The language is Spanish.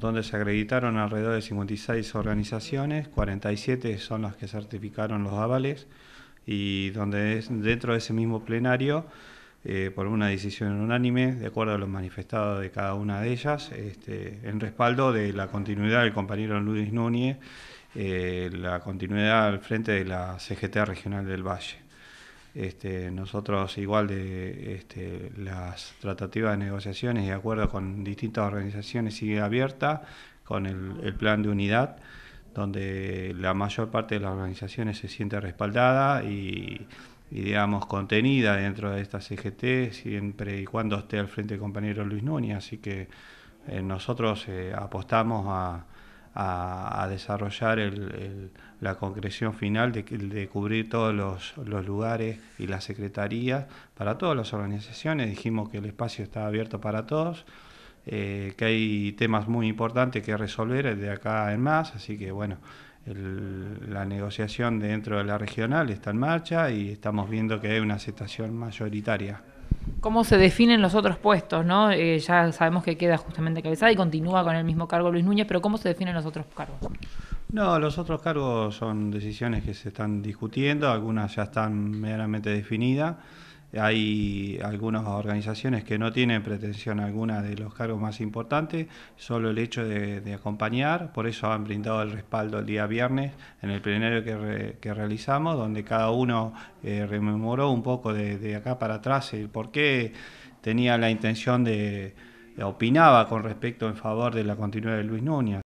donde se acreditaron alrededor de 56 organizaciones, 47 son las que certificaron los avales y donde es, dentro de ese mismo plenario, eh, por una decisión unánime, de acuerdo a los manifestados de cada una de ellas, este, en respaldo de la continuidad del compañero Luis Núñez, eh, la continuidad al frente de la CGT Regional del Valle. Este, nosotros igual de este, las tratativas de negociaciones y acuerdos con distintas organizaciones sigue abierta con el, plan de unidad, donde la mayor parte de las organizaciones se siente respaldada y, digamos contenida dentro de esta CGT, siempre y cuando esté al frente el compañero Luis Núñez. Así que eh, nosotros eh, apostamos a a, desarrollar la concreción final de, de cubrir todos los, lugares y las secretarías para todas las organizaciones. Dijimos que el espacio está abierto para todos, eh, que hay temas muy importantes que resolver de acá en más, así que bueno. la negociación dentro de la regional está en marcha y estamos viendo que hay una aceptación mayoritaria cómo se definen los otros puestos, eh, ya sabemos que queda justamente cabeza y continúa con el mismo cargo Luis Núñez, pero ¿cómo se definen los otros cargos? No, los otros cargos son decisiones que se están discutiendo, algunas ya están medianamente definidas. Hay algunas organizaciones que no tienen pretensión alguna de los cargos más importantes, solo el hecho de, acompañar, por eso han brindado el respaldo el día viernes en el plenario que, realizamos, donde cada uno eh, rememoró un poco de, de acá para atrás el por qué tenía la intención de, opinaba con respecto en favor de la continuidad de Luis Núñez.